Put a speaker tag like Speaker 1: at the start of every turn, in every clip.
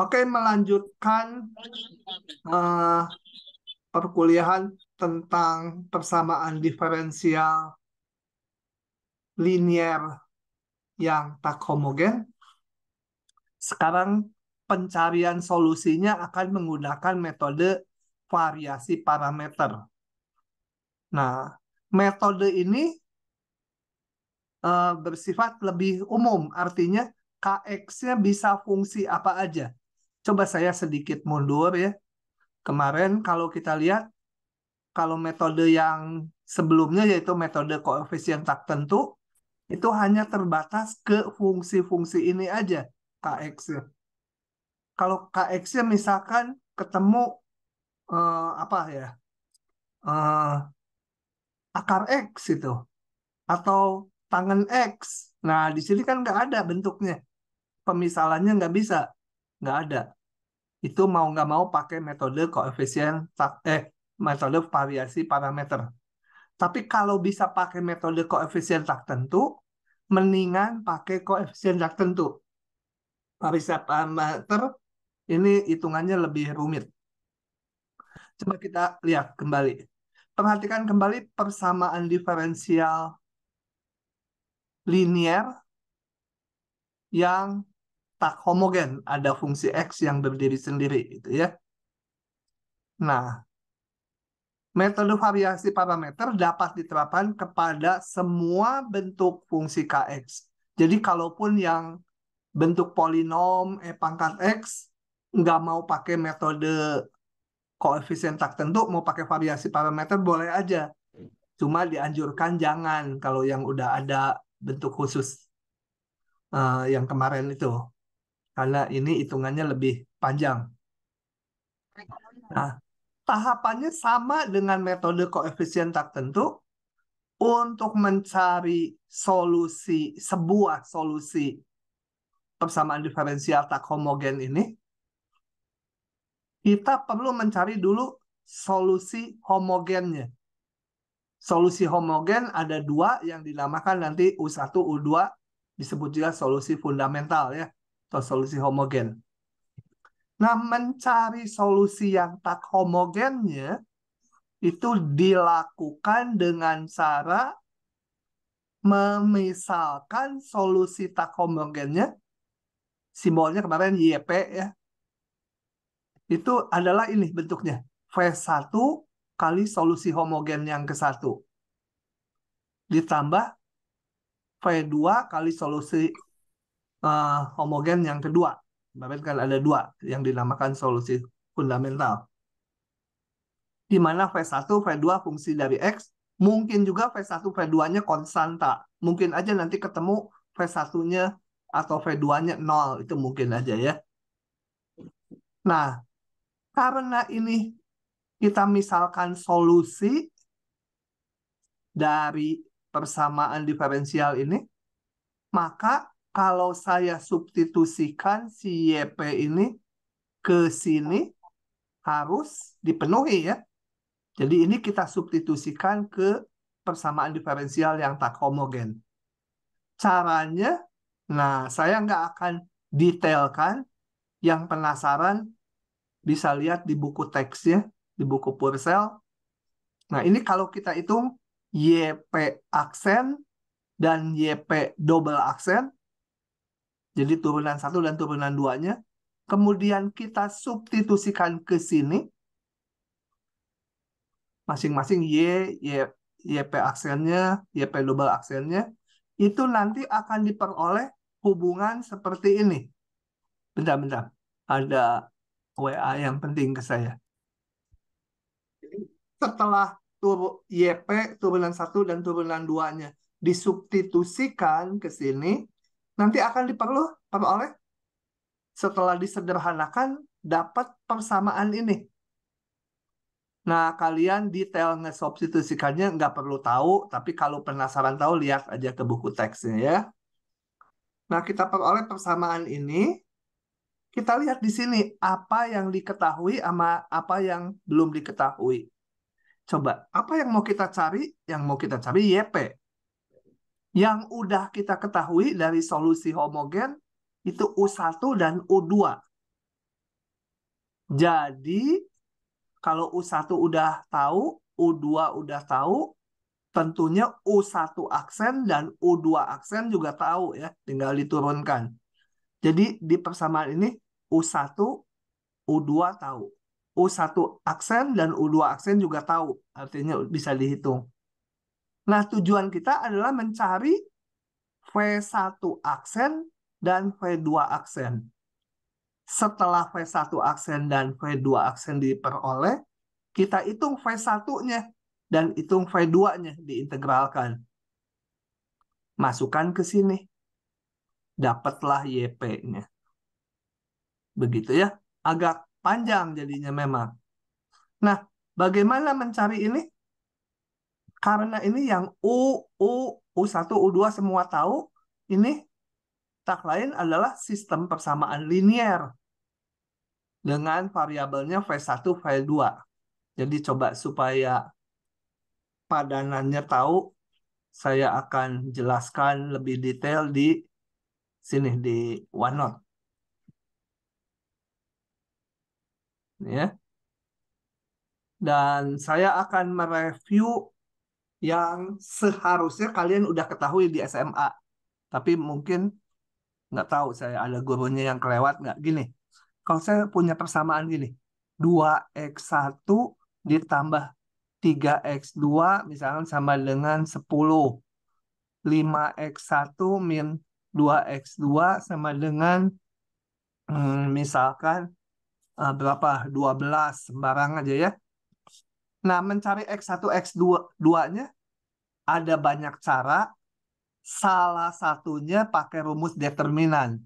Speaker 1: Oke, melanjutkan uh, perkuliahan tentang persamaan diferensial linier yang tak homogen. Sekarang pencarian solusinya akan menggunakan metode variasi parameter. Nah, metode ini uh, bersifat lebih umum, artinya KX-nya bisa fungsi apa aja coba saya sedikit mundur ya. Kemarin kalau kita lihat, kalau metode yang sebelumnya yaitu metode koefisien tak tentu, itu hanya terbatas ke fungsi-fungsi ini aja, KX-nya. Kalau kx misalkan ketemu eh, apa ya, eh, akar X itu, atau tangan X. Nah, di sini kan nggak ada bentuknya. Pemisalannya nggak bisa nggak ada. Itu mau nggak mau pakai metode koefisien eh metode variasi parameter. Tapi kalau bisa pakai metode koefisien tak tentu, mendingan pakai koefisien tak tentu. Variasi parameter ini hitungannya lebih rumit. Coba kita lihat kembali. Perhatikan kembali persamaan diferensial linier yang tak homogen, ada fungsi x yang berdiri sendiri gitu ya. Nah, metode variasi parameter dapat diterapkan kepada semua bentuk fungsi kx. Jadi kalaupun yang bentuk polinom e pangkat x nggak mau pakai metode koefisien tak tentu, mau pakai variasi parameter boleh aja. Cuma dianjurkan jangan kalau yang udah ada bentuk khusus uh, yang kemarin itu karena ini hitungannya lebih panjang. Nah, tahapannya sama dengan metode koefisien tak tentu untuk mencari solusi sebuah solusi persamaan diferensial tak homogen ini kita perlu mencari dulu solusi homogennya. Solusi homogen ada dua yang dinamakan nanti U1, U2 disebut juga solusi fundamental ya atau solusi homogen. Nah, mencari solusi yang tak homogennya itu dilakukan dengan cara memisalkan solusi tak homogennya, simbolnya kemarin YP ya, itu adalah ini bentuknya, V1 kali solusi homogen yang ke-1, ditambah V2 kali solusi uh, homogen yang kedua. Bahkan kan ada dua yang dinamakan solusi fundamental. Di mana V1, V2 fungsi dari X, mungkin juga V1, V2-nya konstanta. Mungkin aja nanti ketemu V1-nya atau V2-nya nol itu mungkin aja ya. Nah, karena ini kita misalkan solusi dari persamaan diferensial ini, maka kalau saya substitusikan si YP ini ke sini harus dipenuhi ya. Jadi ini kita substitusikan ke persamaan diferensial yang tak homogen. Caranya, nah saya nggak akan detailkan. Yang penasaran bisa lihat di buku teksnya, di buku Purcell. Nah ini kalau kita hitung YP aksen dan YP double aksen, jadi turunan satu dan turunan nya, Kemudian kita substitusikan ke sini. Masing-masing Y, Y, YP aksennya, YP double aksennya. Itu nanti akan diperoleh hubungan seperti ini. Bentar-bentar. Ada WA yang penting ke saya. Setelah tur YP turunan satu dan turunan nya disubstitusikan ke sini, nanti akan diperlu peroleh setelah disederhanakan dapat persamaan ini. Nah, kalian detail ngesubstitusikannya nggak perlu tahu, tapi kalau penasaran tahu, lihat aja ke buku teksnya ya. Nah, kita peroleh persamaan ini. Kita lihat di sini, apa yang diketahui sama apa yang belum diketahui. Coba, apa yang mau kita cari? Yang mau kita cari YP. Yang udah kita ketahui dari solusi homogen itu U1 dan U2. Jadi kalau U1 udah tahu, U2 udah tahu, tentunya U1 aksen dan U2 aksen juga tahu ya, tinggal diturunkan. Jadi di persamaan ini U1, U2 tahu. U1 aksen dan U2 aksen juga tahu, artinya bisa dihitung. Nah, tujuan kita adalah mencari V1 aksen dan V2 aksen. Setelah V1 aksen dan V2 aksen diperoleh, kita hitung V1-nya dan hitung V2-nya diintegralkan. Masukkan ke sini. Dapatlah YP-nya. Begitu ya. Agak panjang jadinya memang. Nah, bagaimana mencari ini? karena ini yang U, U, U1, U2 semua tahu, ini tak lain adalah sistem persamaan linier dengan variabelnya V1, V2. Jadi coba supaya padanannya tahu, saya akan jelaskan lebih detail di sini di OneNote. Ya. Dan saya akan mereview yang seharusnya kalian udah ketahui di SMA. Tapi mungkin nggak tahu saya ada gurunya yang kelewat nggak. Gini, kalau saya punya persamaan gini, 2X1 ditambah 3X2 misalnya sama dengan 10. 5X1 min 2X2 sama dengan hmm, misalkan uh, berapa? 12 sembarang aja ya. Nah, mencari X1, X2-nya ada banyak cara. Salah satunya pakai rumus determinan.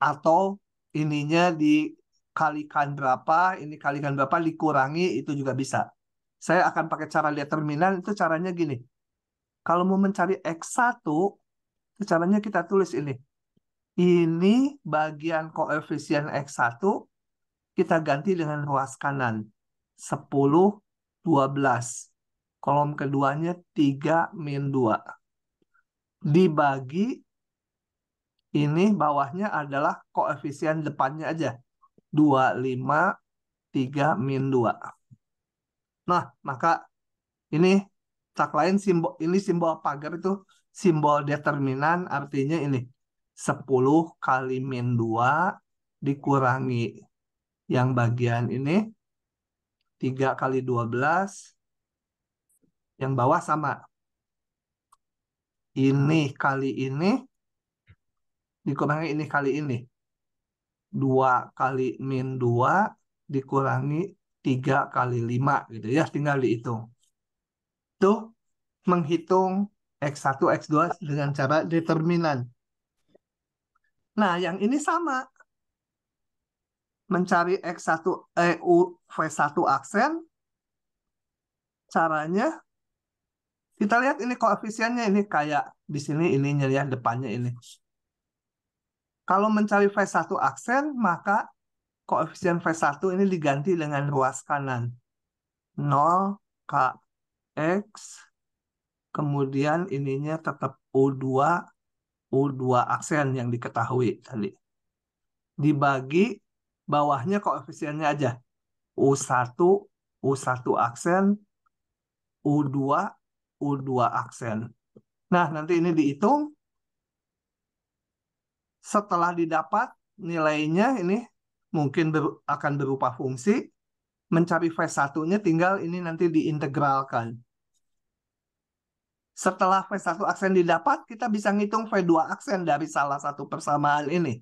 Speaker 1: Atau ininya dikalikan berapa, ini kalikan berapa, dikurangi, itu juga bisa. Saya akan pakai cara determinan, itu caranya gini. Kalau mau mencari X1, itu caranya kita tulis ini. Ini bagian koefisien X1, kita ganti dengan ruas kanan 10, 12. Kolom keduanya 3 min 2. Dibagi ini bawahnya adalah koefisien depannya aja. 2, 5, 3, min 2. Nah, maka ini tak lain simbol ini simbol pagar itu simbol determinan artinya ini 10 kali min 2 dikurangi yang bagian ini 3 kali 12. Yang bawah sama. Ini kali ini. Dikurangi ini kali ini. 2 kali min 2 dikurangi 3 kali 5 gitu ya. Tinggal dihitung. Itu menghitung X1, X2 dengan cara determinan. Nah, yang ini sama mencari X1 EU V1 aksen caranya kita lihat ini koefisiennya ini kayak di sini ininya ya depannya ini. Kalau mencari V1 aksen maka koefisien V1 ini diganti dengan ruas kanan. 0 KX kemudian ininya tetap U2 U2 aksen yang diketahui tadi. Dibagi bawahnya koefisiennya aja. U1, U1 aksen, U2, U2 aksen. Nah, nanti ini dihitung. Setelah didapat nilainya ini mungkin ber, akan berupa fungsi. Mencari V1-nya tinggal ini nanti diintegralkan. Setelah V1 aksen didapat, kita bisa ngitung V2 aksen dari salah satu persamaan ini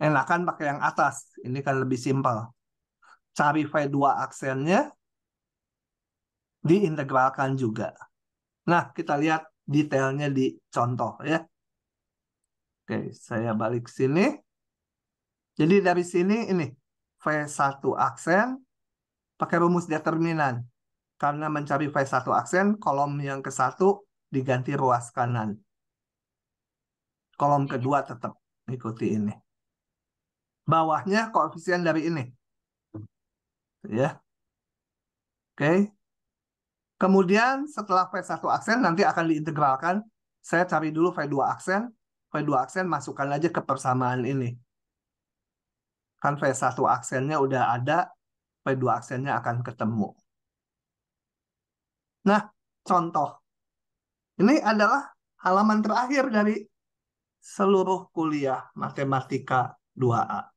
Speaker 1: enakan pakai yang atas. Ini kan lebih simpel. Cari V2 aksennya, diintegralkan juga. Nah, kita lihat detailnya di contoh ya. Oke, saya balik sini. Jadi dari sini ini V1 aksen pakai rumus determinan. Karena mencari V1 aksen, kolom yang ke-1 diganti ruas kanan. Kolom kedua tetap ikuti ini bawahnya koefisien dari ini. Ya. Oke. Okay. Kemudian setelah V1 aksen nanti akan diintegralkan. Saya cari dulu V2 aksen. V2 aksen masukkan aja ke persamaan ini. Kan V1 aksennya udah ada, V2 aksennya akan ketemu. Nah, contoh. Ini adalah halaman terakhir dari seluruh kuliah matematika 2A.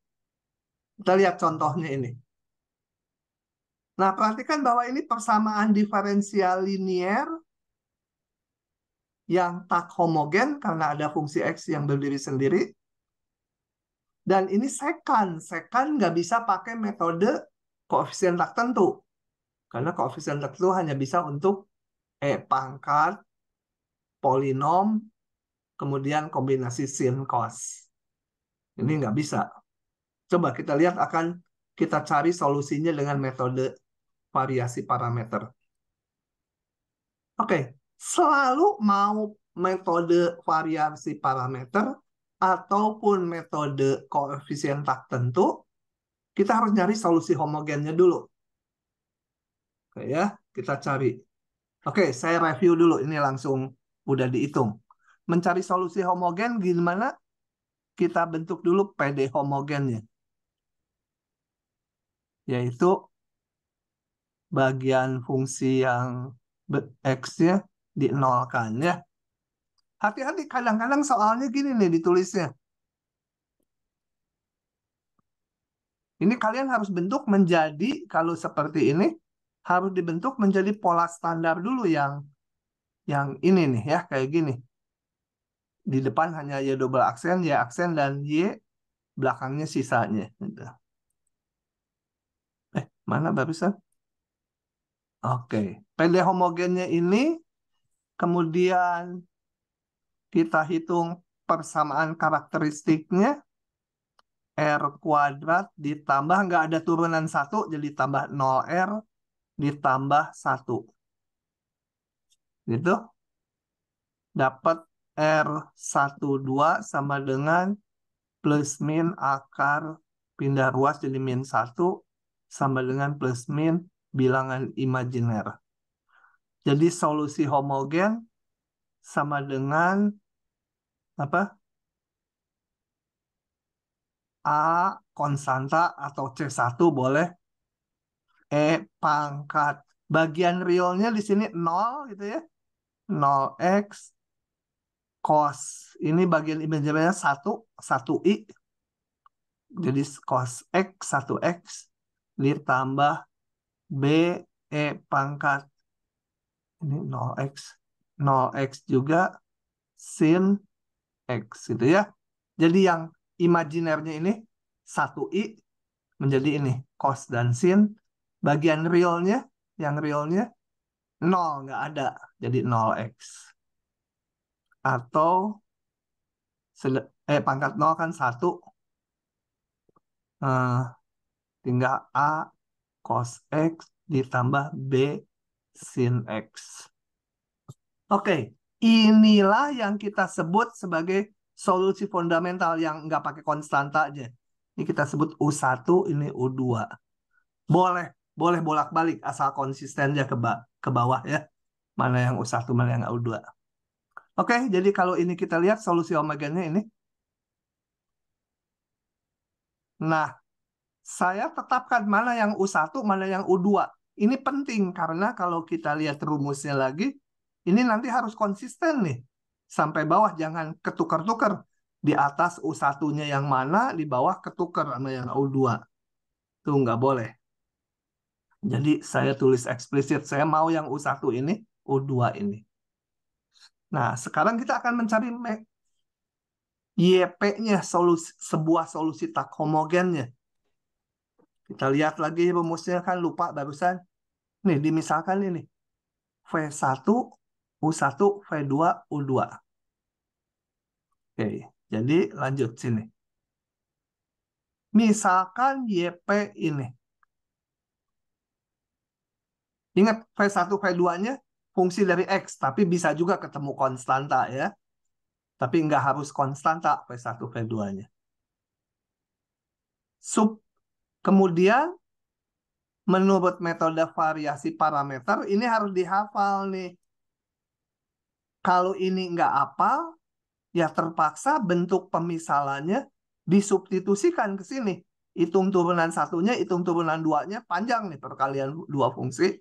Speaker 1: Kita lihat contohnya ini. Nah, perhatikan bahwa ini persamaan diferensial linier yang tak homogen karena ada fungsi x yang berdiri sendiri. Dan ini sekan. Sekan nggak bisa pakai metode koefisien tak tentu. Karena koefisien tak tentu hanya bisa untuk E pangkat, polinom, kemudian kombinasi sin cos. Ini nggak bisa. Coba kita lihat akan kita cari solusinya dengan metode variasi parameter. Oke, selalu mau metode variasi parameter ataupun metode koefisien tak tentu, kita harus nyari solusi homogennya dulu. Oke ya, kita cari. Oke, saya review dulu. Ini langsung udah dihitung. Mencari solusi homogen gimana? Kita bentuk dulu PD homogennya yaitu bagian fungsi yang x-nya dinolkan ya. Hati-hati kadang-kadang soalnya gini nih ditulisnya. Ini kalian harus bentuk menjadi kalau seperti ini harus dibentuk menjadi pola standar dulu yang yang ini nih ya kayak gini. Di depan hanya y double aksen, y aksen dan y belakangnya sisanya gitu. Mana barusan? Oke, PD homogennya ini kemudian kita hitung persamaan karakteristiknya R kuadrat ditambah nggak ada turunan satu jadi tambah 0R ditambah satu Gitu. Dapat R12 sama dengan plus min akar pindah ruas jadi min 1 sama dengan plus min bilangan imajiner. Jadi solusi homogen sama dengan apa? A konstanta atau C1 boleh E pangkat. Bagian realnya di sini 0 gitu ya. 0X cos. Ini bagian imajinernya 1, 1I. Jadi cos X, 1X ditambah B, E pangkat ini 0x 0x juga sin x gitu ya. Jadi yang imajinernya ini 1i menjadi ini cos dan sin. Bagian realnya yang realnya 0 nggak ada jadi 0x. Atau eh pangkat 0 kan 1 uh, eh, tinggal A cos X ditambah B sin X. Oke, inilah yang kita sebut sebagai solusi fundamental yang nggak pakai konstanta aja. Ini kita sebut U1, ini U2. Boleh, boleh bolak-balik asal konsisten aja ke, ba ke bawah ya. Mana yang U1, mana yang U2. Oke, jadi kalau ini kita lihat solusi omeganya ini. Nah, saya tetapkan mana yang U1, mana yang U2. Ini penting karena kalau kita lihat rumusnya lagi, ini nanti harus konsisten nih. Sampai bawah jangan ketukar-tukar. Di atas U1-nya yang mana, di bawah ketukar sama yang U2. Itu nggak boleh. Jadi saya tulis eksplisit, saya mau yang U1 ini, U2 ini. Nah, sekarang kita akan mencari YP-nya, solusi, sebuah solusi tak homogennya kita lihat lagi rumusnya kan lupa barusan. Nih, dimisalkan ini. V1, U1, V2, U2. Oke, jadi lanjut sini. Misalkan YP ini. Ingat V1, V2-nya fungsi dari X, tapi bisa juga ketemu konstanta ya. Tapi nggak harus konstanta V1, V2-nya. Sub Kemudian menurut metode variasi parameter ini harus dihafal nih. Kalau ini nggak hafal, ya terpaksa bentuk pemisalannya disubstitusikan ke sini. Hitung turunan satunya, hitung turunan duanya panjang nih perkalian dua fungsi.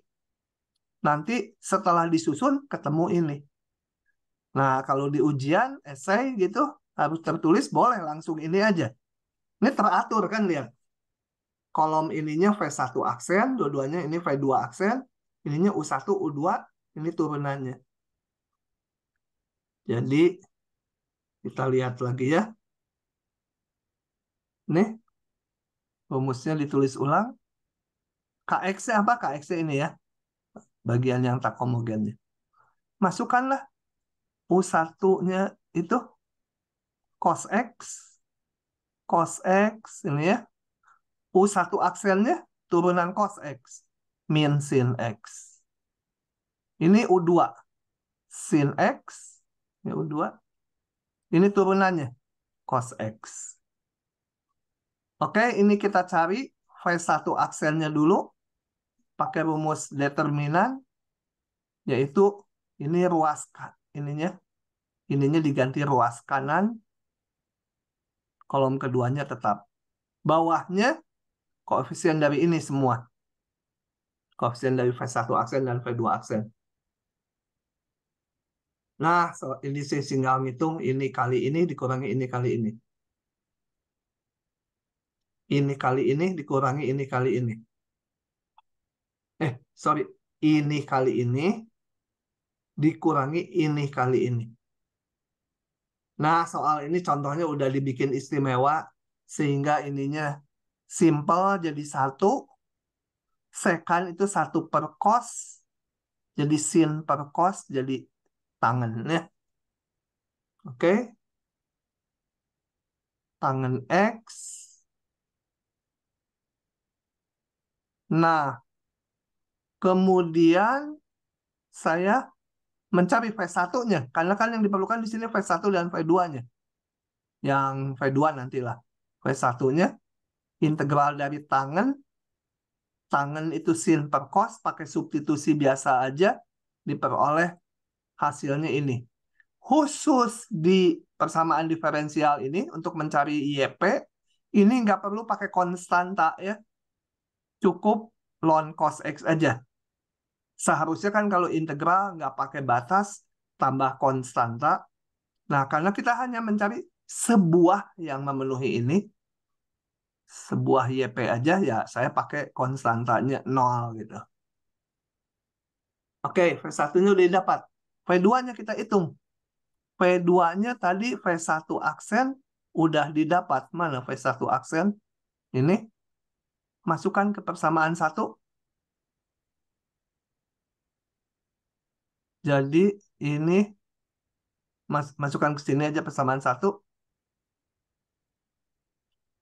Speaker 1: Nanti setelah disusun ketemu ini. Nah, kalau di ujian, esai gitu, harus tertulis, boleh langsung ini aja. Ini teratur kan, lihat kolom ininya V1 aksen, dua-duanya ini V2 aksen, ininya U1, U2, ini turunannya. Jadi, kita lihat lagi ya. Nih, rumusnya ditulis ulang. KX apa? KX ini ya. Bagian yang tak homogennya. Masukkanlah U1-nya itu cos X. Cos X ini ya. U1 akselnya turunan cos X. Min sin X. Ini U2. Sin X. Ini ya U2. Ini turunannya. Cos X. Oke, ini kita cari V1 akselnya dulu. Pakai rumus determinan. Yaitu ini ruas ininya. Ininya diganti ruas kanan. Kolom keduanya tetap. Bawahnya koefisien dari ini semua. Koefisien dari V1 aksen dan V2 aksen. Nah, so ini sih tinggal ngitung ini kali ini dikurangi ini kali ini. Ini kali ini dikurangi ini kali ini. Eh, sorry. Ini kali ini dikurangi ini kali ini. Nah, soal ini contohnya udah dibikin istimewa sehingga ininya simple jadi satu, second itu satu per cos, jadi sin per cos jadi tangan ya. Oke. Okay. Tangan X. Nah, kemudian saya mencari V1-nya. Karena kan yang diperlukan di sini V1 dan V2-nya. Yang V2 nantilah. V1-nya integral dari tangan tangan itu sin per cos pakai substitusi biasa aja diperoleh hasilnya ini. Khusus di persamaan diferensial ini untuk mencari YP ini nggak perlu pakai konstanta ya. Cukup ln cos x aja. Seharusnya kan kalau integral nggak pakai batas tambah konstanta. Nah, karena kita hanya mencari sebuah yang memenuhi ini, sebuah YP aja ya saya pakai konstantanya nol gitu. Oke, V1-nya udah didapat. V2-nya kita hitung. V2-nya tadi V1 aksen udah didapat. Mana V1 aksen? Ini. Masukkan ke persamaan satu. Jadi ini mas masukkan ke sini aja persamaan satu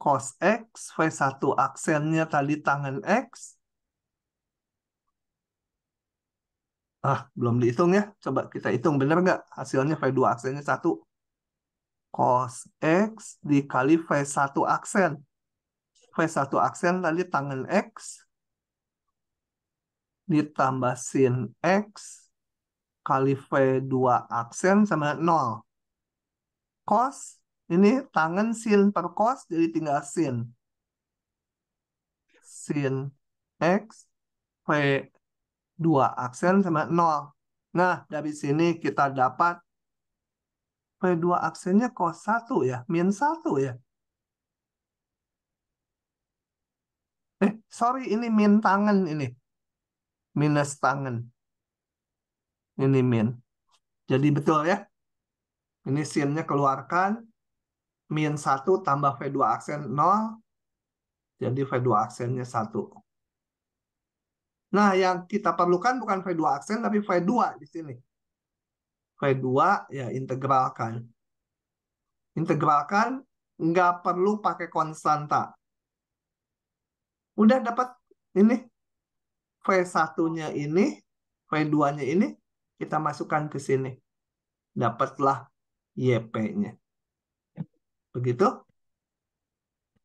Speaker 1: cos X, V1 aksennya tadi tangan X. Ah, belum dihitung ya. Coba kita hitung, benar nggak? Hasilnya V2 aksennya 1. Cos X dikali V1 aksen. V1 aksen tadi tangan X. Ditambah sin X kali V2 aksen sama 0. Cos ini tangan sin per cos jadi tinggal sin. Sin X P 2 aksen sama 0. Nah, dari sini kita dapat P2 aksennya cos 1 ya, min 1 ya. Eh, sorry, ini min tangan ini. Minus tangan. Ini min. Jadi betul ya. Ini sinnya keluarkan min 1 tambah V2 aksen 0, jadi V2 aksennya 1. Nah, yang kita perlukan bukan V2 aksen, tapi V2 di sini. V2 ya integralkan. Integralkan nggak perlu pakai konstanta. Udah dapat ini. V1-nya ini, V2-nya ini, kita masukkan ke sini. Dapatlah YP-nya. Begitu.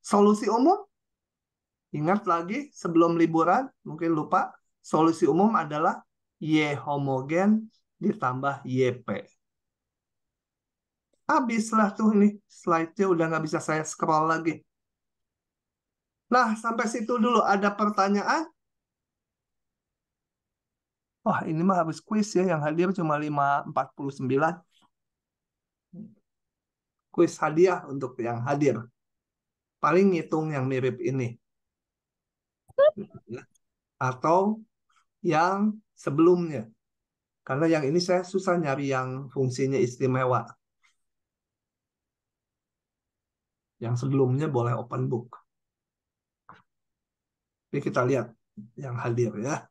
Speaker 1: Solusi umum, ingat lagi sebelum liburan, mungkin lupa, solusi umum adalah Y homogen ditambah YP. Habislah tuh ini slide-nya udah nggak bisa saya scroll lagi. Nah, sampai situ dulu. Ada pertanyaan? Wah, ini mah habis kuis ya. Yang hadir cuma 549 kuis hadiah untuk yang hadir. Paling ngitung yang mirip ini. Atau yang sebelumnya. Karena yang ini saya susah nyari yang fungsinya istimewa. Yang sebelumnya boleh open book. Ini kita lihat yang hadir ya.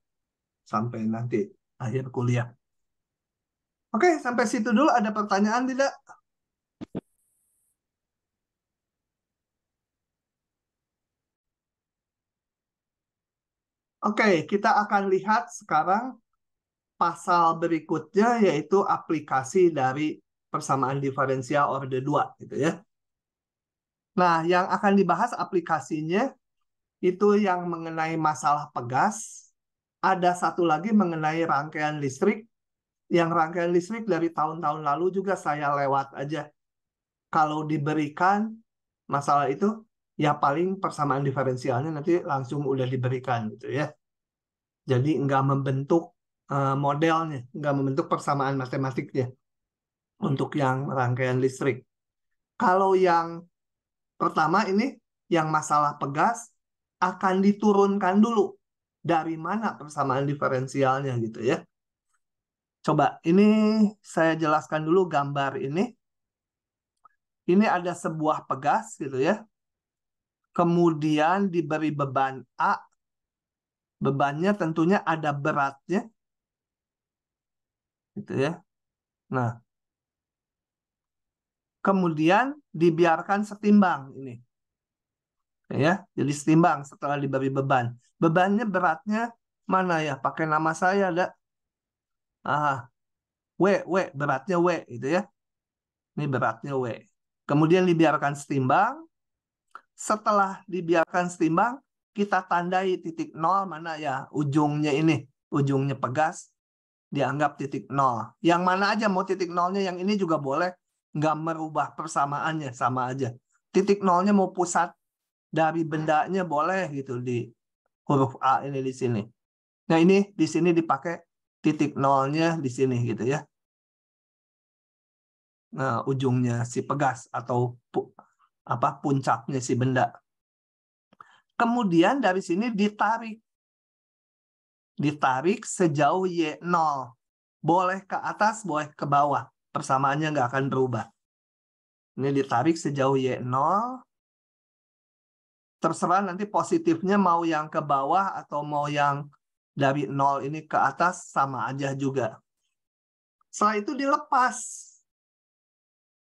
Speaker 1: Sampai nanti akhir kuliah. Oke, sampai situ dulu. Ada pertanyaan tidak? Oke, kita akan lihat sekarang pasal berikutnya yaitu aplikasi dari persamaan diferensial orde 2 gitu ya. Nah, yang akan dibahas aplikasinya itu yang mengenai masalah pegas. Ada satu lagi mengenai rangkaian listrik. Yang rangkaian listrik dari tahun-tahun lalu juga saya lewat aja. Kalau diberikan masalah itu, ya paling persamaan diferensialnya nanti langsung udah diberikan gitu ya. Jadi nggak membentuk eh, modelnya, nggak membentuk persamaan matematiknya untuk yang rangkaian listrik. Kalau yang pertama ini yang masalah pegas akan diturunkan dulu dari mana persamaan diferensialnya gitu ya. Coba ini saya jelaskan dulu gambar ini. Ini ada sebuah pegas gitu ya kemudian diberi beban A, bebannya tentunya ada beratnya. Gitu ya. Nah, kemudian dibiarkan setimbang ini. Ya, jadi setimbang setelah diberi beban. Bebannya beratnya mana ya? Pakai nama saya ada. ah, W, W, beratnya W gitu ya. Ini beratnya W. Kemudian dibiarkan setimbang, setelah dibiarkan setimbang, kita tandai titik nol mana ya ujungnya ini, ujungnya pegas, dianggap titik nol. Yang mana aja mau titik nolnya, yang ini juga boleh, nggak merubah persamaannya, sama aja. Titik nolnya mau pusat dari bendanya boleh gitu di huruf A ini di sini. Nah ini di sini dipakai titik nolnya di sini gitu ya. Nah ujungnya si pegas atau apa puncaknya si benda. Kemudian dari sini ditarik. Ditarik sejauh Y0. Boleh ke atas, boleh ke bawah. Persamaannya nggak akan berubah. Ini ditarik sejauh Y0. Terserah nanti positifnya mau yang ke bawah atau mau yang dari 0 ini ke atas sama aja juga. Setelah itu dilepas.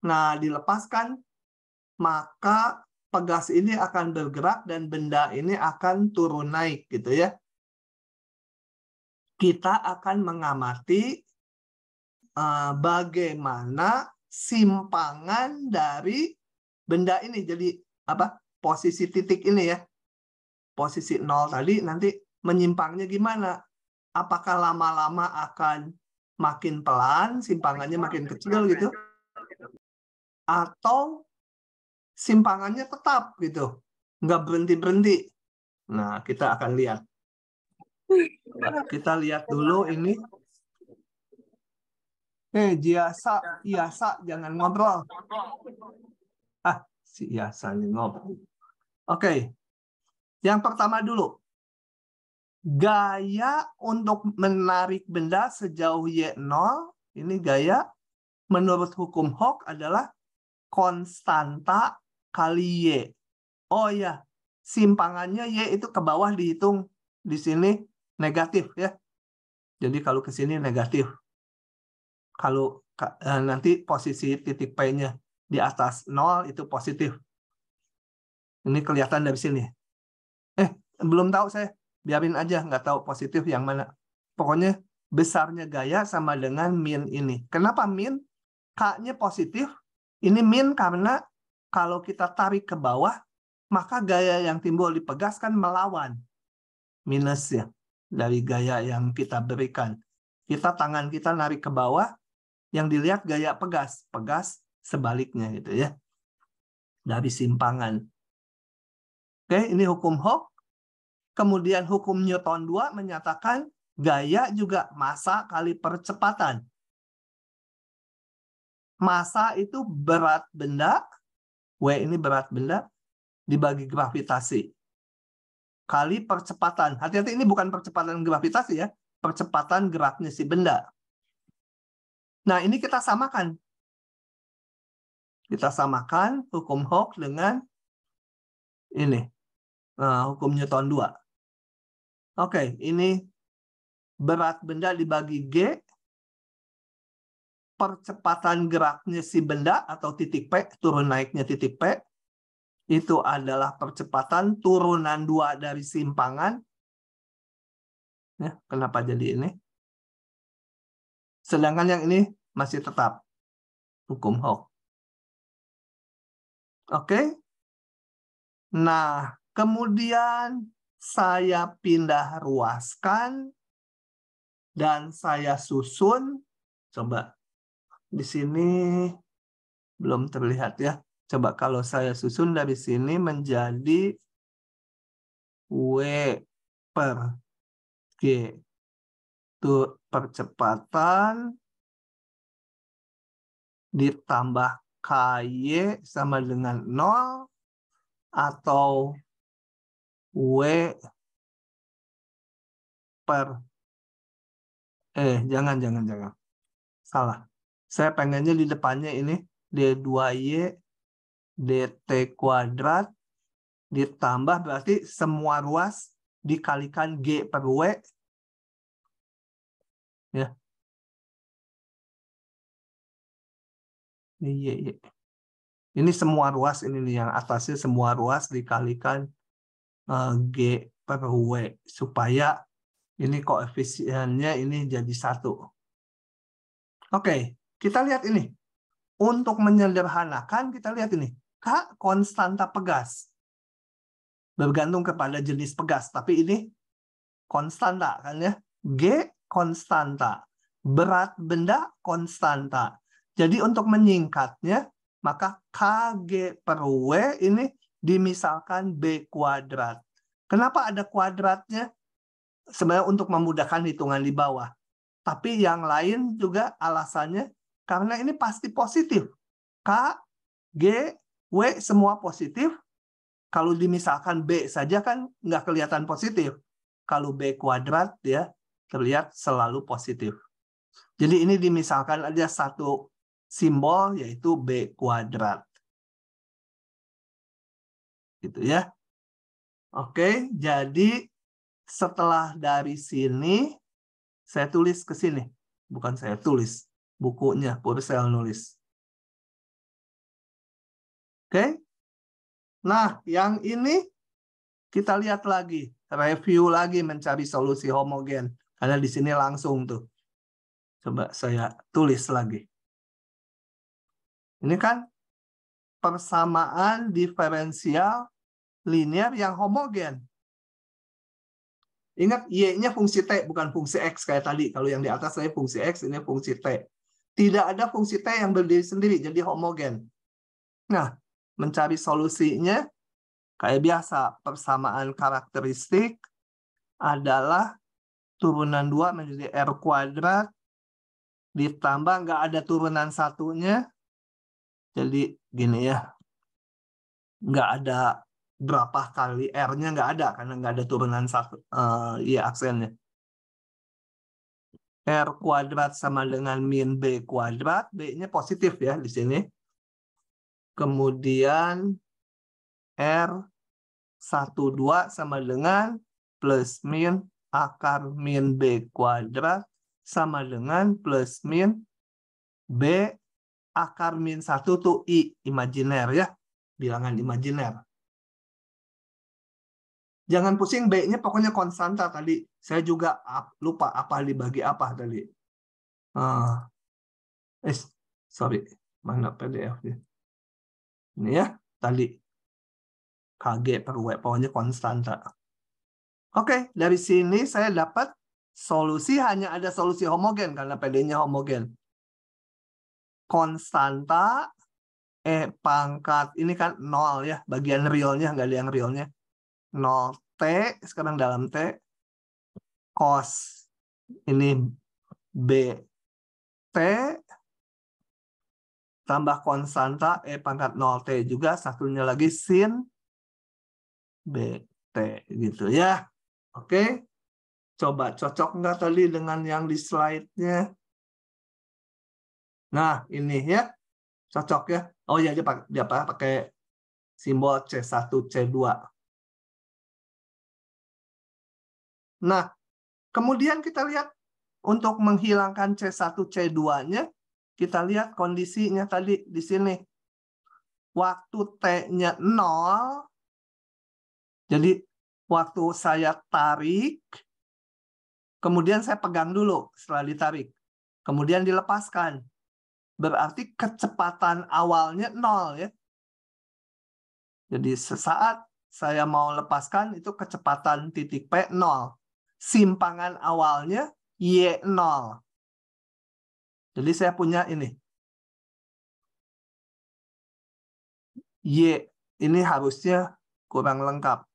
Speaker 1: Nah, dilepaskan maka pegas ini akan bergerak dan benda ini akan turun naik gitu ya. Kita akan mengamati uh, bagaimana simpangan dari benda ini. Jadi apa? posisi titik ini ya. Posisi nol tadi nanti menyimpangnya gimana? Apakah lama-lama akan makin pelan, simpangannya makin kecil gitu? Atau simpangannya tetap gitu, nggak berhenti berhenti. Nah kita akan lihat. Kita lihat dulu ini. Eh, biasa, biasa, jangan ngobrol. Ah, si biasa nih ngobrol. Oke, okay. yang pertama dulu, gaya untuk menarik benda sejauh Y0, ini gaya menurut hukum Hooke adalah konstanta kali Y. Oh ya, simpangannya Y itu ke bawah dihitung di sini negatif ya. Jadi kalau ke sini negatif. Kalau eh, nanti posisi titik P-nya di atas nol itu positif. Ini kelihatan dari sini. Eh, belum tahu saya. Biarin aja, nggak tahu positif yang mana. Pokoknya besarnya gaya sama dengan min ini. Kenapa min? K-nya positif. Ini min karena kalau kita tarik ke bawah, maka gaya yang timbul dipegaskan melawan minus ya dari gaya yang kita berikan. Kita tangan kita narik ke bawah, yang dilihat gaya pegas, pegas sebaliknya gitu ya. Dari simpangan. Oke, ini hukum Hooke. Kemudian hukum Newton 2 menyatakan gaya juga masa kali percepatan.
Speaker 2: Masa itu berat benda W ini berat benda dibagi gravitasi. Kali percepatan.
Speaker 1: Hati-hati ini bukan percepatan gravitasi ya. Percepatan geraknya si benda.
Speaker 2: Nah ini kita samakan. Kita samakan hukum Hooke dengan ini. Nah, hukum Newton 2. Oke, ini berat benda dibagi G
Speaker 1: percepatan geraknya si benda atau titik P, turun naiknya titik
Speaker 2: P, itu adalah percepatan turunan dua dari simpangan. Ya, kenapa jadi ini? Sedangkan yang ini masih tetap hukum hok. Oke? Nah, kemudian saya
Speaker 1: pindah ruaskan dan saya susun coba di sini belum terlihat ya. Coba kalau saya susun dari sini menjadi W
Speaker 2: per G. Itu percepatan ditambah KY sama dengan 0 atau W per eh jangan jangan jangan salah saya pengennya di depannya ini D2Y
Speaker 1: DT kuadrat ditambah berarti semua ruas
Speaker 2: dikalikan G per W. Ya. Ini, iya, iya, iya. ini semua ruas ini nih yang atasnya semua ruas dikalikan uh, G per W
Speaker 1: supaya ini koefisiennya ini jadi satu. Oke, kita lihat ini. Untuk menyederhanakan, kita lihat ini. K konstanta pegas. Bergantung kepada jenis pegas. Tapi ini konstanta kan ya. G konstanta. Berat benda konstanta. Jadi untuk menyingkatnya, maka KG per W ini dimisalkan B kuadrat. Kenapa ada kuadratnya? Sebenarnya untuk memudahkan hitungan di bawah. Tapi yang lain juga alasannya karena ini pasti positif. K, G, W semua positif. Kalau dimisalkan B saja kan nggak kelihatan positif. Kalau B kuadrat ya terlihat selalu positif. Jadi ini
Speaker 2: dimisalkan ada satu simbol yaitu B kuadrat. Gitu ya. Oke, jadi setelah dari sini, saya tulis ke sini. Bukan saya tulis bukunya saya nulis. Oke. Okay? Nah, yang ini kita lihat lagi, review
Speaker 1: lagi mencari solusi homogen karena di sini langsung tuh. Coba saya
Speaker 2: tulis lagi. Ini kan persamaan diferensial linear yang homogen.
Speaker 1: Ingat Y-nya fungsi T bukan fungsi X kayak tadi. Kalau yang di atas saya fungsi X, ini fungsi T. Tidak ada fungsi T yang berdiri sendiri, jadi homogen. Nah, mencari solusinya, kayak biasa, persamaan karakteristik adalah turunan 2 menjadi R kuadrat, ditambah nggak ada turunan satunya, jadi
Speaker 2: gini ya,
Speaker 1: nggak ada berapa kali R-nya nggak ada, karena nggak ada turunan satu, uh, eh, y iya, aksennya. R kuadrat sama dengan min B kuadrat. B-nya positif ya di sini. Kemudian R12 sama dengan plus min akar min B kuadrat sama dengan plus min
Speaker 2: B akar min 1 tuh I, imajiner ya. Bilangan imajiner. Jangan pusing B-nya pokoknya
Speaker 1: konstanta tadi. Saya juga lupa apa dibagi apa tadi.
Speaker 2: Uh, eh, sorry, mana PDF -nya? Ini ya, tadi. KG per W, pokoknya konstanta. Oke,
Speaker 1: dari sini saya dapat solusi hanya ada solusi homogen karena PD-nya homogen. Konstanta E pangkat, ini kan nol ya, bagian realnya, nggak ada yang realnya. Nol T, sekarang dalam T,
Speaker 2: cos ini BT tambah konstanta E pangkat 0 T juga
Speaker 1: satunya lagi sin
Speaker 2: BT gitu ya.
Speaker 1: Oke. Coba cocok nggak tadi dengan yang di slide-nya?
Speaker 2: Nah, ini ya. Cocok ya. Oh iya dia dia dia pakai simbol C1 C2. Nah, Kemudian kita lihat untuk menghilangkan C1, C2-nya,
Speaker 1: kita lihat kondisinya tadi di sini. Waktu T-nya 0, jadi waktu saya tarik, kemudian saya pegang dulu setelah ditarik. Kemudian dilepaskan. Berarti kecepatan awalnya 0 ya. Jadi sesaat saya mau lepaskan itu kecepatan titik P 0
Speaker 2: simpangan awalnya Y0. Jadi saya punya ini. Y ini harusnya kurang lengkap.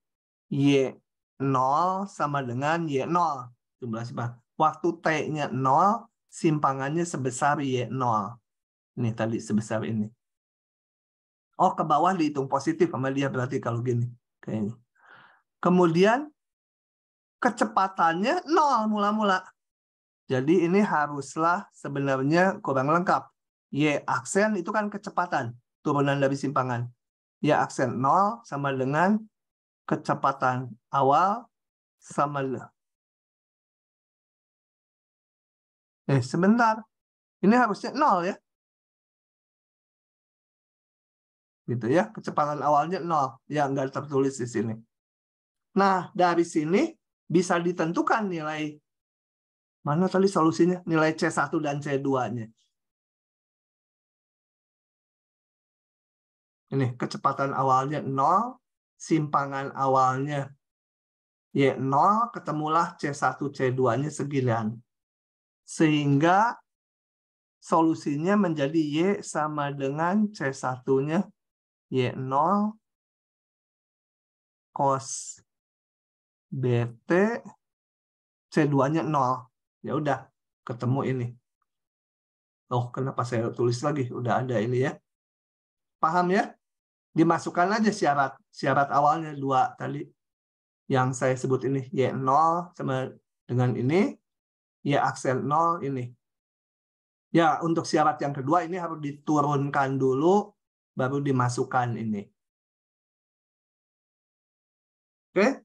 Speaker 2: Y0 sama
Speaker 1: dengan Y0. Jumlah simpang. Waktu T-nya 0, simpangannya sebesar Y0. Ini tadi sebesar ini. Oh, ke bawah dihitung positif sama dia berarti kalau gini. ini. Kemudian kecepatannya nol mula-mula. Jadi ini haruslah sebenarnya kurang lengkap. Y aksen itu kan kecepatan, turunan dari simpangan.
Speaker 2: Y aksen nol sama dengan kecepatan awal sama Eh, sebentar. Ini harusnya nol ya. Gitu ya, kecepatan awalnya nol, Ya, nggak tertulis di sini. Nah, dari sini bisa ditentukan nilai mana tadi solusinya nilai C1 dan C2-nya. Ini kecepatan awalnya 0, simpangan awalnya Y0, ya
Speaker 1: ketemulah C1, C2-nya segilan. Sehingga solusinya menjadi Y sama dengan C1-nya Y0 ya
Speaker 2: cos BT C2-nya 0. Ya udah, ketemu ini. Oh, kenapa saya tulis lagi? Udah ada ini ya. Paham ya?
Speaker 1: Dimasukkan aja syarat. Syarat awalnya dua tadi. Yang saya sebut ini Y0 sama dengan ini. Y aksen 0 ini.
Speaker 2: Ya, untuk syarat yang kedua ini harus diturunkan dulu, baru dimasukkan ini. Oke?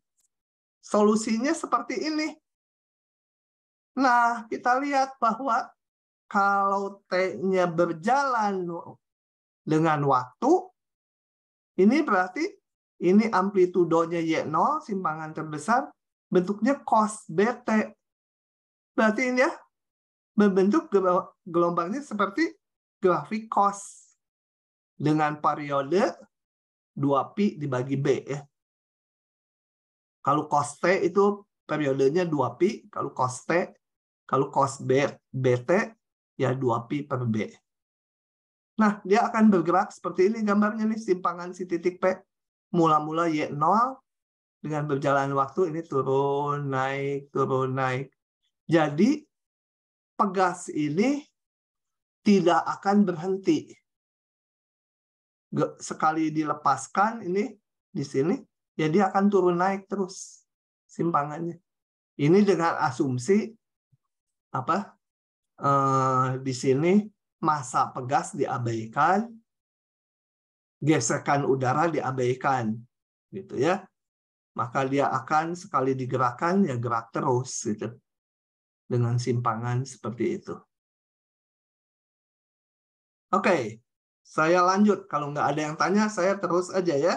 Speaker 2: solusinya seperti ini. Nah, kita lihat bahwa kalau T-nya berjalan dengan waktu,
Speaker 1: ini berarti ini amplitudonya Y0, simpangan terbesar, bentuknya cos BT. Berarti ini ya, membentuk gelombangnya seperti grafik cos dengan periode 2pi dibagi B. Ya. Kalau cos T itu periodenya 2pi, kalau cos T, kalau cos B, BT, ya 2pi per B. Nah, dia akan bergerak seperti ini gambarnya nih, simpangan si titik P. Mula-mula Y0, dengan berjalan waktu ini turun, naik, turun, naik. Jadi, pegas ini tidak akan berhenti. Sekali dilepaskan ini di sini jadi ya, akan turun naik terus simpangannya. Ini dengan asumsi apa eh, di sini masa pegas diabaikan, gesekan udara diabaikan, gitu ya. Maka dia akan sekali digerakkan ya
Speaker 2: gerak terus gitu dengan simpangan seperti itu. Oke, saya lanjut. Kalau nggak ada yang tanya, saya terus aja ya.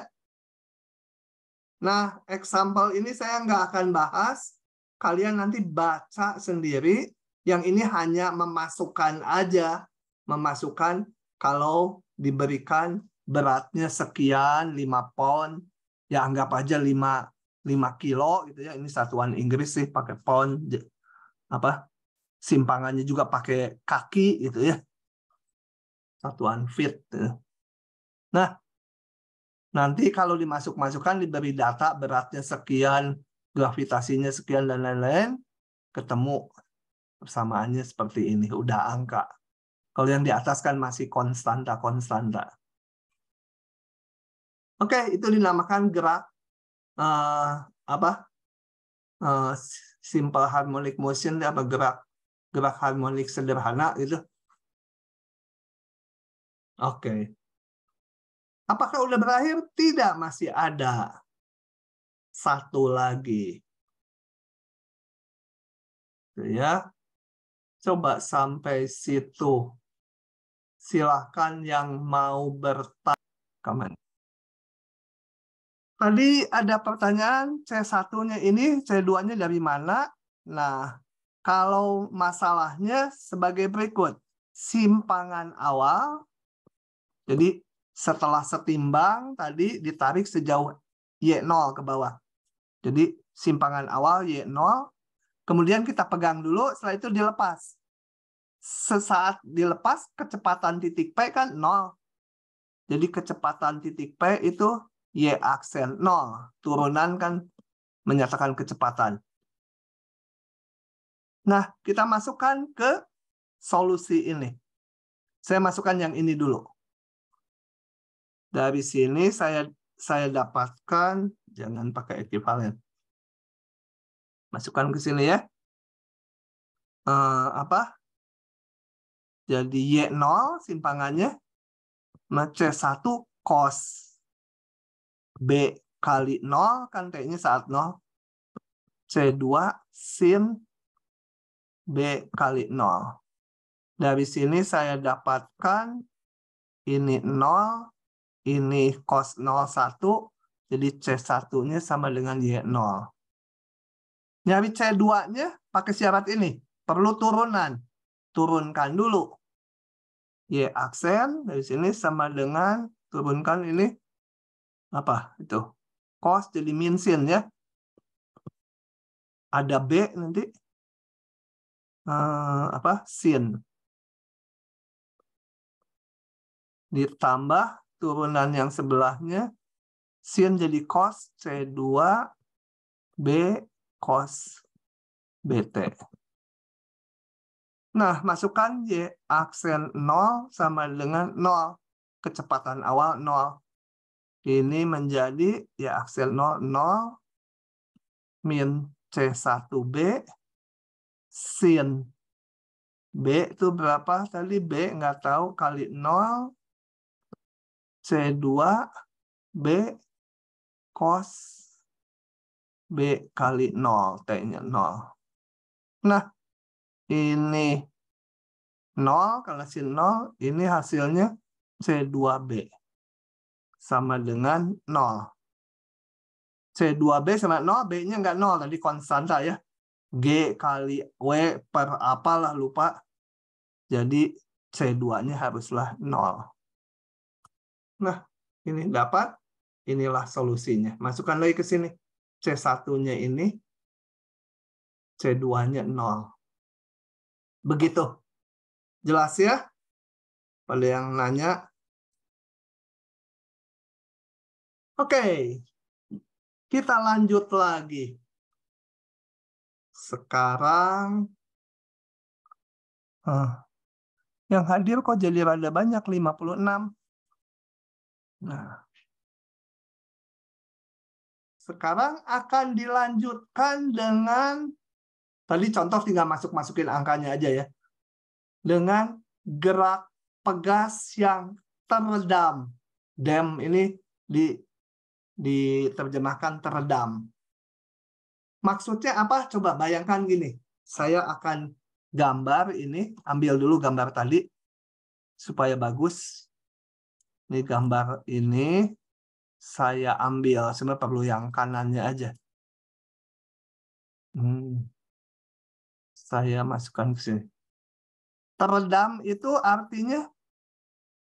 Speaker 2: Nah, example ini saya nggak akan bahas.
Speaker 1: Kalian nanti baca sendiri. Yang ini hanya memasukkan aja. Memasukkan kalau diberikan beratnya sekian, 5 pound. Ya anggap aja 5, 5 kilo gitu ya. Ini satuan Inggris sih pakai pound. Apa simpangannya juga pakai kaki gitu ya. Satuan fit. Ya. Nah, Nanti kalau dimasuk-masukkan diberi data beratnya sekian, gravitasinya sekian dan lain-lain, ketemu persamaannya seperti ini, udah angka. Kalau yang di atas kan masih konstanta-konstanta. Oke, itu dinamakan gerak uh, apa? Uh,
Speaker 2: simple harmonic motion apa gerak gerak harmonik sederhana itu. Oke. Okay. Apakah sudah berakhir? Tidak, masih ada. Satu lagi. Gitu ya. Coba sampai situ. Silahkan yang mau bertanya.
Speaker 1: Tadi ada pertanyaan C1-nya ini, C2-nya dari mana? Nah, kalau masalahnya sebagai berikut. Simpangan awal. Jadi setelah setimbang tadi ditarik sejauh Y0 ke bawah. Jadi simpangan awal Y0, kemudian kita pegang dulu, setelah itu dilepas. Sesaat dilepas, kecepatan titik P kan 0. Jadi kecepatan titik P itu Y aksen 0. Turunan kan menyatakan kecepatan.
Speaker 2: Nah, kita masukkan ke solusi ini. Saya masukkan yang ini dulu. Dari sini saya saya dapatkan jangan pakai ekivalen. Masukkan ke sini ya. uh, apa? Jadi Y0 simpangannya C1 cos
Speaker 1: B kali 0 kan T-nya saat 0. C2 sin B kali 0. Dari sini saya dapatkan ini 0 ini cos 01, jadi C1-nya sama dengan Y0. Nyari C2-nya pakai syarat ini. Perlu turunan. Turunkan dulu.
Speaker 2: Y aksen dari sini sama dengan turunkan ini apa itu cos jadi min sin ya ada b nanti Uh, apa sin ditambah turunan yang sebelahnya, sin jadi cos C2 B cos BT. Nah, masukkan Y
Speaker 1: aksen 0 sama dengan 0. Kecepatan awal 0. Ini menjadi Y ya, aksen 0, 0 min C1B sin B itu berapa tadi? B nggak tahu kali 0 C2 B
Speaker 2: cos B kali 0, T-nya 0. Nah, ini 0, kalau ngasih 0, ini hasilnya C2B. Sama dengan
Speaker 1: 0. C2B sama 0, B-nya nggak 0, tadi konstanta ya. G kali W per apalah, lupa. Jadi C2-nya haruslah 0. Nah, ini dapat,
Speaker 2: inilah solusinya. Masukkan lagi ke sini. C1-nya ini, C2-nya 0. Begitu. Jelas ya? Pada yang nanya. Oke. Kita lanjut lagi. Sekarang eh, yang hadir kok jadi rada banyak 56. Nah, sekarang akan dilanjutkan dengan tadi contoh tinggal masuk-masukin angkanya aja ya. Dengan
Speaker 1: gerak pegas yang teredam. Dam ini di diterjemahkan teredam. Maksudnya apa? Coba bayangkan gini. Saya akan gambar ini, ambil dulu gambar tadi
Speaker 2: supaya bagus. Ini gambar ini saya ambil. Sebenarnya perlu yang kanannya aja. Hmm. Saya masukkan ke sini. Teredam itu
Speaker 1: artinya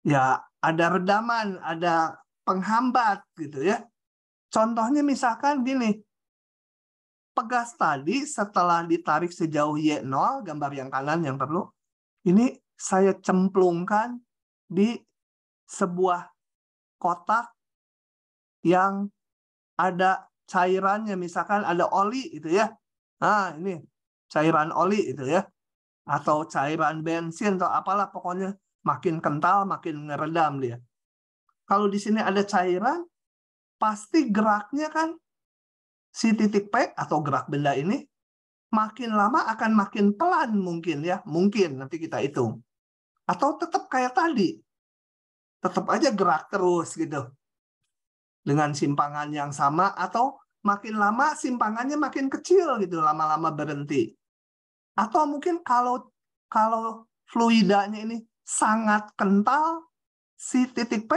Speaker 1: ya ada redaman, ada penghambat gitu ya. Contohnya misalkan gini, pegas tadi setelah ditarik sejauh Y0, gambar yang kanan yang perlu, ini saya cemplungkan di sebuah kotak yang ada cairannya misalkan ada oli itu ya nah ini cairan oli itu ya atau cairan bensin atau apalah pokoknya makin kental makin ngeredam dia kalau di sini ada cairan pasti geraknya kan si titik P atau gerak benda ini makin lama akan makin pelan mungkin ya mungkin nanti kita hitung atau tetap kayak tadi tetap aja gerak terus gitu dengan simpangan yang sama atau makin lama simpangannya makin kecil gitu lama-lama berhenti atau mungkin kalau kalau fluidanya ini sangat kental si titik P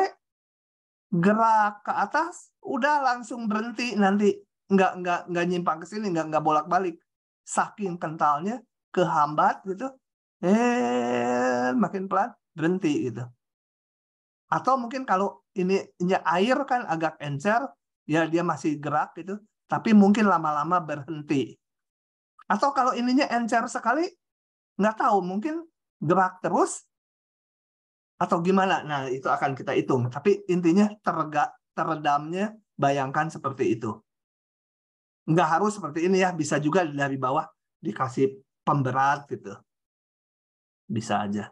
Speaker 1: gerak ke atas udah langsung berhenti nanti nggak nggak nggak nyimpang ke sini nggak nggak bolak balik saking kentalnya kehambat gitu eh makin pelan berhenti gitu atau mungkin kalau ini air kan agak encer, ya dia masih gerak gitu, tapi mungkin lama-lama berhenti. Atau kalau ininya encer sekali, nggak tahu mungkin gerak terus atau gimana. Nah itu akan kita hitung. Tapi intinya terga, teredamnya bayangkan seperti itu. Nggak harus seperti ini ya, bisa juga dari bawah dikasih pemberat gitu. Bisa aja.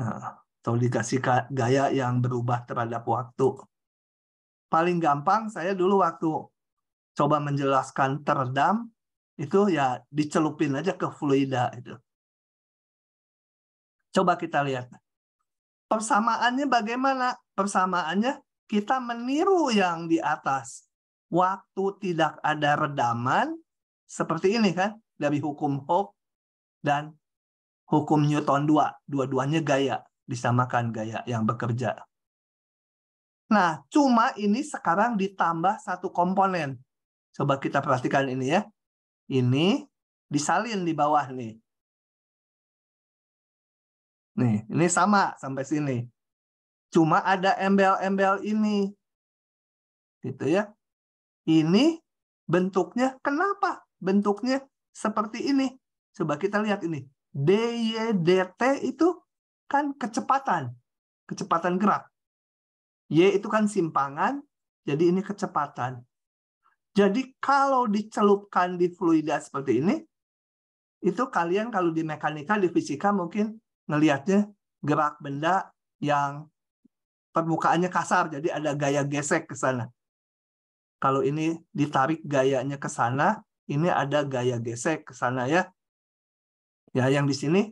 Speaker 1: Nah atau dikasih gaya yang berubah terhadap waktu. Paling gampang saya dulu waktu coba menjelaskan teredam itu ya dicelupin aja ke fluida itu. Coba kita lihat. Persamaannya bagaimana? Persamaannya kita meniru yang di atas. Waktu tidak ada redaman seperti ini kan dari hukum Hooke dan hukum Newton 2, dua-duanya gaya disamakan gaya yang bekerja. Nah, cuma ini sekarang ditambah satu komponen. Coba kita perhatikan ini ya.
Speaker 2: Ini disalin di bawah nih. Nih, ini sama sampai sini. Cuma ada embel-embel ini.
Speaker 1: Gitu ya. Ini bentuknya kenapa? Bentuknya seperti ini. Coba kita lihat ini. DYDT itu kan kecepatan, kecepatan gerak. Y itu kan simpangan, jadi ini kecepatan. Jadi kalau dicelupkan di fluida seperti ini, itu kalian kalau di mekanika, di fisika mungkin ngelihatnya gerak benda yang permukaannya kasar, jadi ada gaya gesek ke sana. Kalau ini ditarik gayanya ke sana, ini ada gaya gesek ke sana ya. Ya yang di sini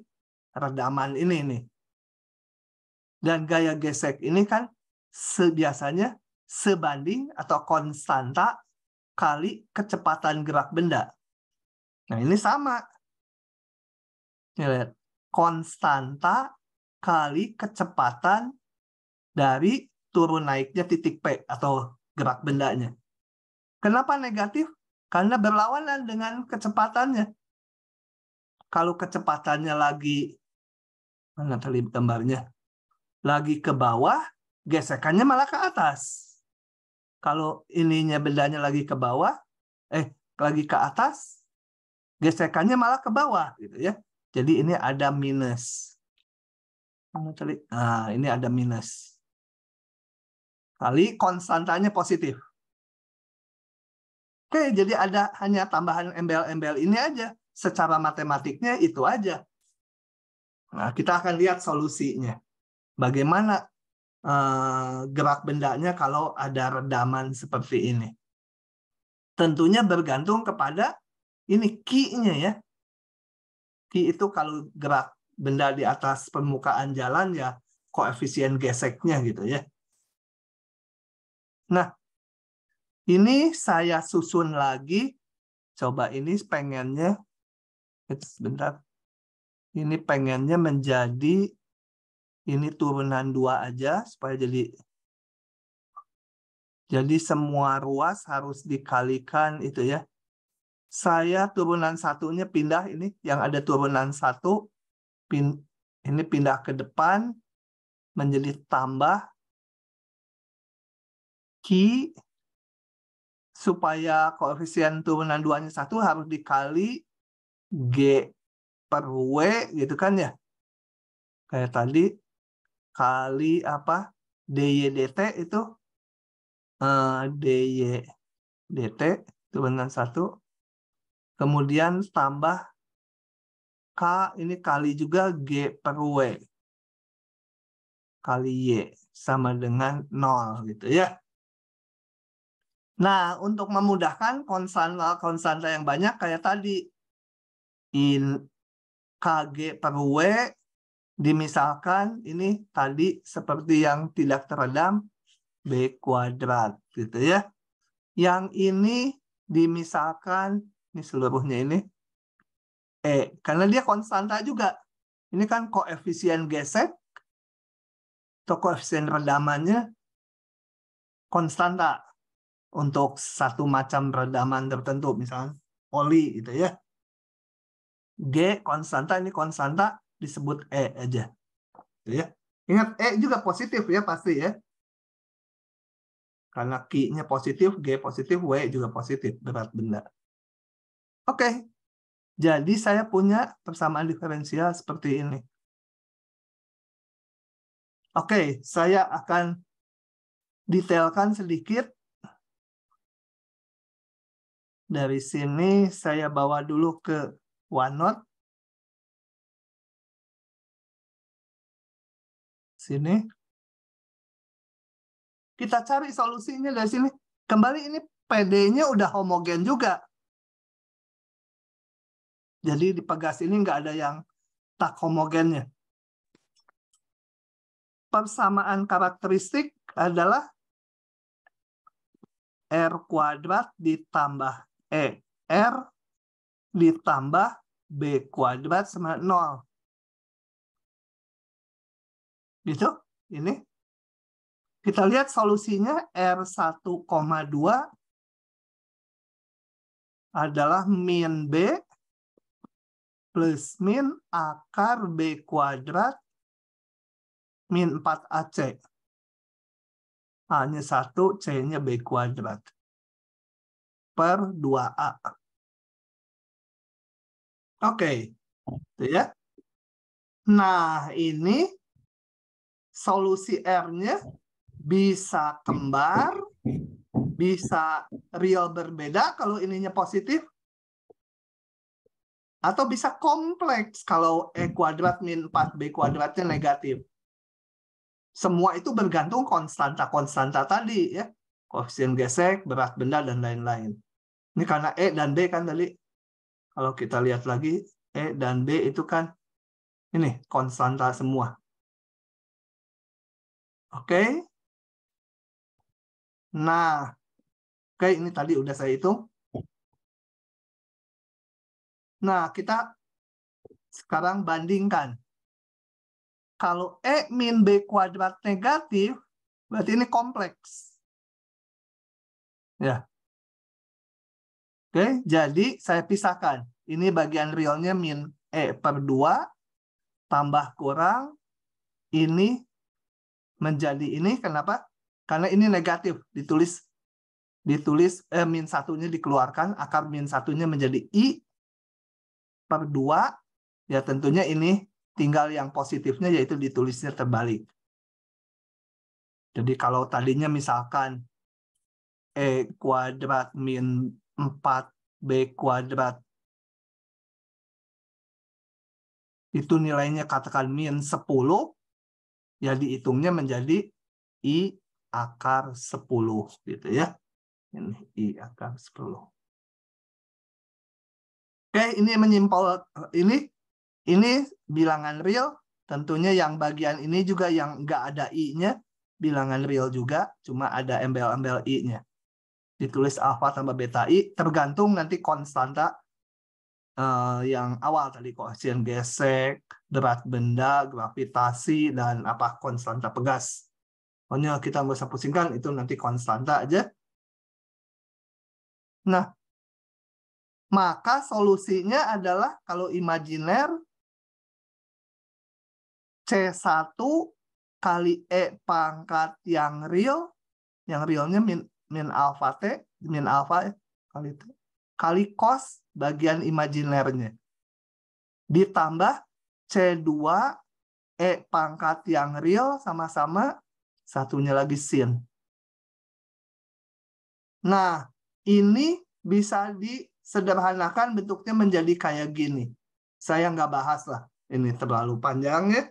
Speaker 1: redaman ini nih. Dan gaya gesek ini kan sebiasanya sebanding atau konstanta kali kecepatan gerak benda. Nah, ini sama. lihat. Konstanta kali kecepatan dari turun naiknya titik P atau gerak bendanya. Kenapa negatif? Karena berlawanan dengan kecepatannya. Kalau kecepatannya lagi, mana tadi gambarnya? lagi ke bawah, gesekannya malah ke atas. Kalau ininya bendanya lagi ke bawah, eh lagi ke atas, gesekannya malah ke bawah gitu ya. Jadi ini ada minus.
Speaker 2: Nah, ini ada minus. Kali konstantanya positif. Oke, jadi ada hanya tambahan embel-embel
Speaker 1: ini aja. Secara matematiknya itu aja. Nah, kita akan lihat solusinya bagaimana uh, gerak bendanya kalau ada redaman seperti ini. Tentunya bergantung kepada ini ki-nya ya. Ki itu kalau gerak benda di atas permukaan jalan ya koefisien geseknya gitu ya. Nah, ini saya susun lagi. Coba ini pengennya, sebentar. Ini pengennya menjadi ini turunan dua aja supaya jadi jadi semua ruas harus dikalikan itu ya. Saya turunan satunya pindah ini yang ada turunan satu pin, ini pindah
Speaker 2: ke depan menjadi tambah ki supaya koefisien turunan duanya satu harus
Speaker 1: dikali g per w gitu kan ya kayak tadi kali apa DYDT itu eh, d DYDT itu dengan satu kemudian tambah K ini kali juga G per W kali Y sama dengan nol gitu ya. Nah, untuk memudahkan konstanta-konstanta yang banyak kayak tadi in KG per W Dimisalkan ini tadi seperti yang tidak terendam B kuadrat gitu ya. Yang ini dimisalkan ini seluruhnya
Speaker 2: ini E karena dia konstanta juga. Ini kan koefisien gesek atau koefisien redamannya
Speaker 1: konstanta untuk satu macam redaman tertentu misalnya oli gitu
Speaker 2: ya. G konstanta ini konstanta disebut E aja. Ya. Ingat E juga positif ya pasti ya.
Speaker 1: Karena Q-nya positif, G positif, W juga positif, berat benda. Oke,
Speaker 2: jadi saya punya persamaan diferensial seperti ini. Oke, saya akan detailkan sedikit. Dari sini saya bawa dulu ke OneNote. sini. Kita cari solusinya dari sini. Kembali ini PD-nya udah homogen juga. Jadi di pegas ini nggak ada yang tak homogennya. Persamaan karakteristik adalah
Speaker 1: R kuadrat ditambah E. R
Speaker 2: ditambah B kuadrat sama 0. Gitu, ini. Kita lihat solusinya R1,2 adalah min B plus min akar B kuadrat min 4AC. A-nya 1, C-nya B kuadrat. Per 2A. Oke. Okay. ya. Nah, ini solusi R-nya bisa kembar,
Speaker 1: bisa real berbeda kalau ininya positif, atau bisa kompleks kalau E kuadrat min 4B kuadratnya negatif. Semua itu bergantung konstanta-konstanta tadi ya. Koefisien gesek, berat benda, dan lain-lain. Ini karena E dan B kan tadi.
Speaker 2: Kalau kita lihat lagi, E dan B itu kan ini konstanta semua. Oke. Okay? Nah, oke okay, ini tadi udah saya hitung. Nah, kita sekarang bandingkan. Kalau E min B kuadrat negatif, berarti ini kompleks. Ya. Oke, jadi saya pisahkan. Ini bagian realnya min E per 2, tambah kurang,
Speaker 1: ini menjadi ini kenapa? Karena ini negatif ditulis ditulis eh, min satunya dikeluarkan akar min satunya menjadi i per dua ya tentunya ini tinggal yang positifnya yaitu ditulisnya terbalik. Jadi kalau tadinya misalkan
Speaker 2: E kuadrat min 4B kuadrat itu nilainya katakan min 10, ya dihitungnya menjadi i akar 10 gitu ya. Ini i akar 10. Oke, ini menyimpul ini ini bilangan real, tentunya yang
Speaker 1: bagian ini juga yang enggak ada i-nya, bilangan real juga, cuma ada embel-embel i-nya. Ditulis alfa tambah beta i tergantung nanti konstanta uh, yang awal tadi koefisien gesek, derat benda, gravitasi,
Speaker 2: dan apa konstanta pegas. Pokoknya kita nggak usah pusingkan, itu nanti konstanta aja. Nah, maka solusinya adalah kalau imajiner
Speaker 1: C1 kali E pangkat yang real, yang realnya min, min alfa T, min alfa ya, kali T kali cos bagian imajinernya. Ditambah C2 E pangkat yang real sama-sama satunya lagi sin. Nah, ini bisa disederhanakan bentuknya menjadi kayak gini. Saya nggak bahas lah. Ini terlalu panjang ya.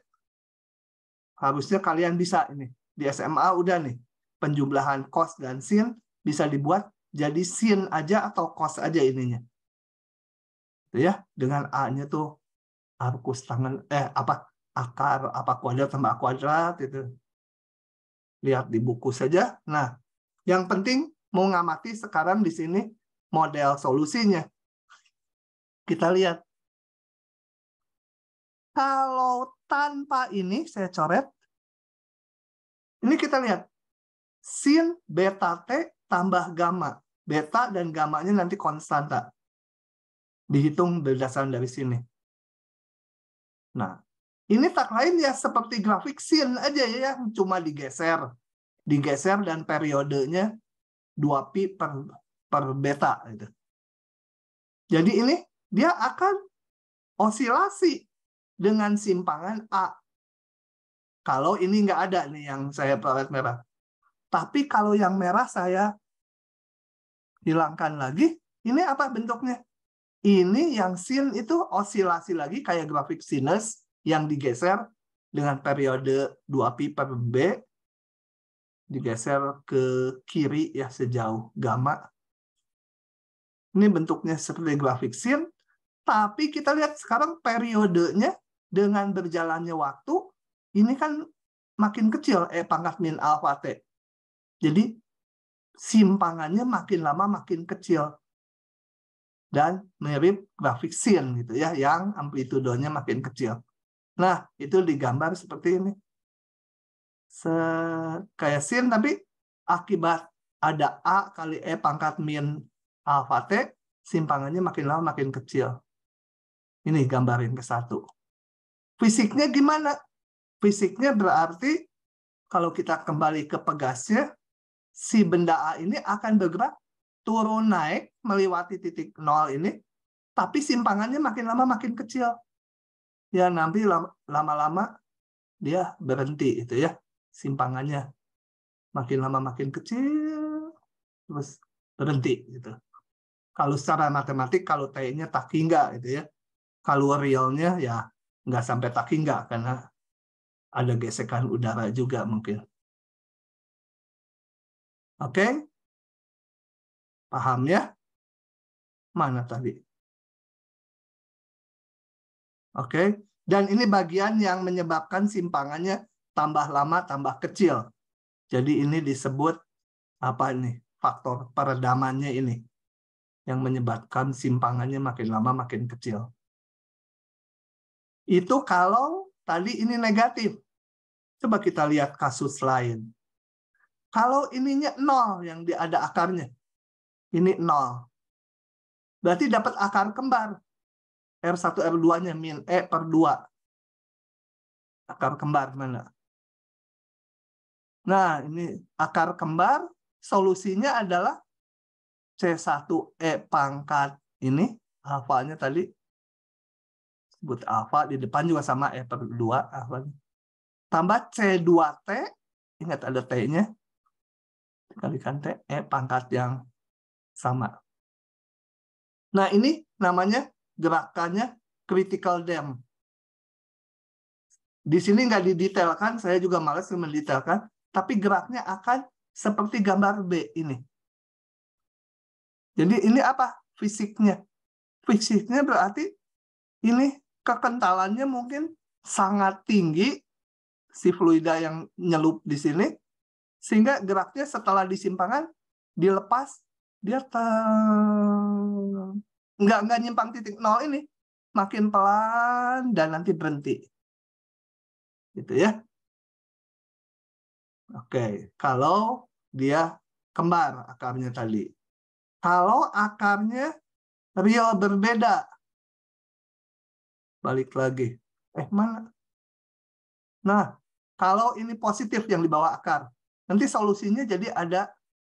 Speaker 1: Harusnya kalian bisa ini. Di SMA udah nih. Penjumlahan cos dan sin bisa dibuat jadi sin aja atau cos aja ininya Tuh gitu ya dengan a-nya tuh arkus tangan eh apa akar apa kuadrat tambah kuadrat itu lihat di buku saja nah yang penting mau ngamati sekarang di sini model solusinya
Speaker 2: kita lihat kalau tanpa ini saya coret ini kita lihat sin beta
Speaker 1: t tambah gamma beta dan gamanya nanti konstanta. Dihitung berdasarkan dari sini. Nah, ini tak lain ya seperti grafik sin aja ya, yang cuma digeser. Digeser dan periodenya
Speaker 2: 2pi per, per beta. Gitu. Jadi ini dia akan osilasi dengan simpangan A.
Speaker 1: Kalau ini nggak ada nih yang saya pelet merah. Tapi kalau yang merah saya hilangkan lagi. Ini apa bentuknya? Ini yang sin itu osilasi lagi kayak grafik sinus yang digeser dengan periode 2pi per b digeser ke kiri ya sejauh gamma. Ini bentuknya seperti grafik sin, tapi kita lihat sekarang periodenya dengan berjalannya waktu ini kan makin kecil eh pangkat min alfa t. Jadi simpangannya makin lama makin kecil dan mirip grafik sin gitu ya yang amplitudonya makin kecil. Nah, itu digambar seperti ini. Se kayak sin tapi akibat ada A kali E pangkat min alfa T, simpangannya makin lama makin kecil. Ini gambarin ke satu. Fisiknya gimana? Fisiknya berarti kalau kita kembali ke pegasnya, si benda A ini akan bergerak turun naik melewati titik nol ini, tapi simpangannya makin lama makin kecil. Ya nanti lama-lama dia berhenti itu ya simpangannya makin lama makin kecil terus berhenti gitu. Kalau secara matematik kalau t-nya tak
Speaker 2: hingga gitu ya. Kalau realnya ya nggak sampai tak hingga karena ada gesekan udara juga mungkin. Oke? Paham ya? Mana tadi? Oke? Dan ini bagian yang menyebabkan
Speaker 1: simpangannya tambah lama, tambah kecil. Jadi ini disebut apa ini? Faktor peredamannya ini yang menyebabkan simpangannya makin lama makin kecil. Itu kalau tadi ini negatif. Coba kita lihat kasus lain. Kalau ininya nol yang
Speaker 2: dia ada akarnya. Ini nol. Berarti dapat akar kembar. R1, R2-nya min E per 2. Akar kembar mana? Nah, ini akar kembar.
Speaker 1: Solusinya adalah C1E pangkat ini. Hafalnya tadi sebut alfa di depan juga sama E per 2 Alfanya.
Speaker 2: Tambah C2T, ingat ada T-nya, dikalikan E eh, pangkat yang sama. Nah, ini namanya gerakannya critical dam. Di sini nggak
Speaker 1: didetailkan, saya juga males mendetailkan, tapi geraknya akan seperti gambar B ini. Jadi ini apa? Fisiknya. Fisiknya berarti ini kekentalannya mungkin sangat tinggi si fluida yang nyelup di sini sehingga geraknya setelah di simpangan dilepas dia nggak nggak nyimpang titik
Speaker 2: nol ini makin pelan dan nanti berhenti gitu ya oke kalau dia kembar akarnya tadi kalau akarnya real berbeda balik lagi eh mana nah kalau ini positif yang dibawa akar Nanti solusinya jadi ada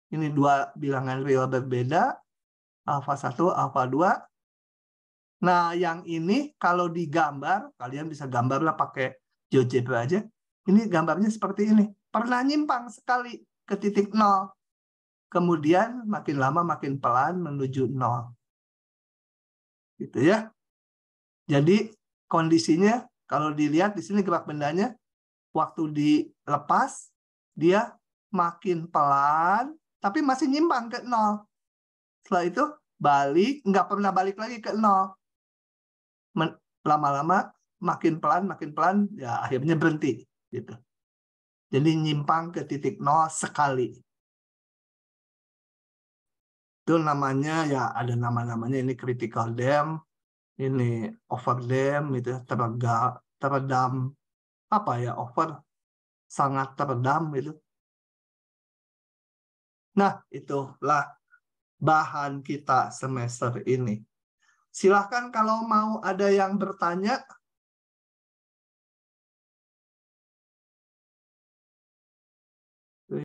Speaker 2: ini
Speaker 1: dua bilangan real berbeda, alfa 1, alfa 2. Nah, yang ini kalau digambar, kalian bisa gambarlah pakai GeoGebra aja. Ini gambarnya seperti ini. Pernah nyimpang sekali ke titik nol. Kemudian makin lama makin pelan menuju nol. Gitu ya. Jadi kondisinya kalau dilihat di sini gerak bendanya waktu dilepas dia makin pelan, tapi masih nyimpang ke nol. Setelah itu balik, nggak pernah balik lagi ke nol. Lama-lama makin pelan, makin pelan, ya akhirnya berhenti.
Speaker 2: gitu. Jadi nyimpang ke titik nol sekali. Itu namanya ya ada nama-namanya ini critical dam, ini over dam, itu tergak, teredam apa ya over sangat teredam gitu Nah,
Speaker 1: itulah bahan kita semester ini. Silahkan
Speaker 2: kalau mau ada yang bertanya,